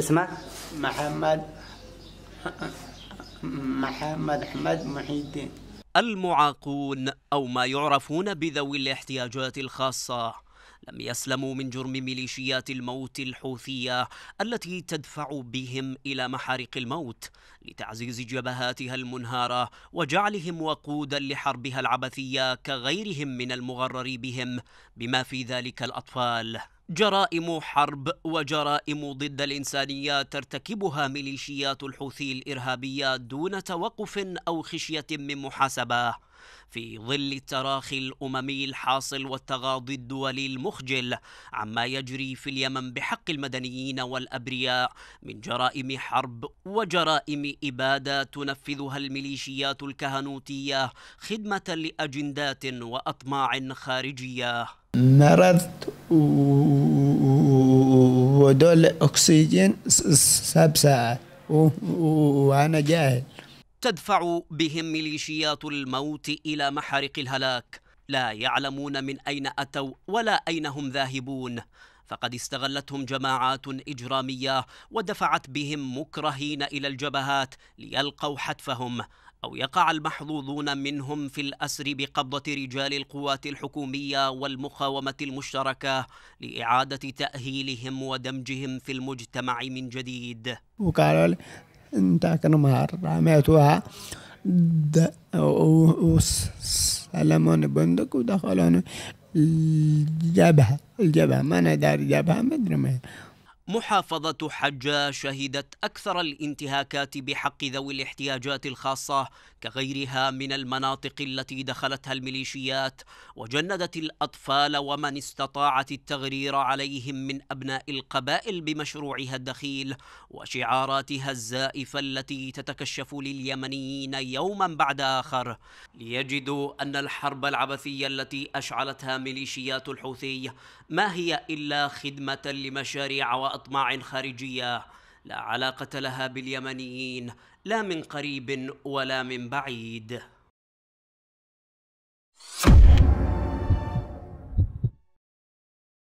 اسمه محمد محمد أحمد محي الدين المعاقون أو ما يعرفون بذوي الاحتياجات الخاصة لم يسلموا من جرم ميليشيات الموت الحوثية التي تدفع بهم إلى محارق الموت لتعزيز جبهاتها المنهارة وجعلهم وقودا لحربها العبثية كغيرهم من المغرر بهم بما في ذلك الأطفال جرائم حرب وجرائم ضد الإنسانية ترتكبها ميليشيات الحوثي الإرهابية دون توقف أو خشية من محاسبة في ظل التراخي الأممي الحاصل والتغاضي الدولي المخجل عما يجري في اليمن بحق المدنيين والأبرياء من جرائم حرب وجرائم إبادة تنفذها الميليشيات الكهنوتية خدمة لأجندات وأطماع خارجية مرضت ودول أكسجين سب ساعة وأنا جاهل تدفع بهم ميليشيات الموت إلى محارق الهلاك لا يعلمون من أين أتوا ولا أين هم ذاهبون فقد استغلتهم جماعات إجرامية ودفعت بهم مكرهين إلى الجبهات ليلقوا حتفهم أو يقع المحظوظون منهم في الأسر بقبضة رجال القوات الحكومية والمقاومة المشتركة لإعادة تأهيلهم ودمجهم في المجتمع من جديد وقالوا لي انت كنمهر رميتوها وسلموني بندق ودخلوني الجبهة الجبهة ما أنا داري جبهة ما أدري محافظة حجة شهدت أكثر الانتهاكات بحق ذوي الاحتياجات الخاصة كغيرها من المناطق التي دخلتها الميليشيات وجندت الأطفال ومن استطاعت التغرير عليهم من أبناء القبائل بمشروعها الدخيل وشعاراتها الزائفة التي تتكشف لليمنيين يوما بعد آخر ليجدوا أن الحرب العبثية التي أشعلتها ميليشيات الحوثي ما هي إلا خدمة لمشاريع وأطفال أطماع خارجية لا علاقة لها باليمنيين لا من قريب ولا من بعيد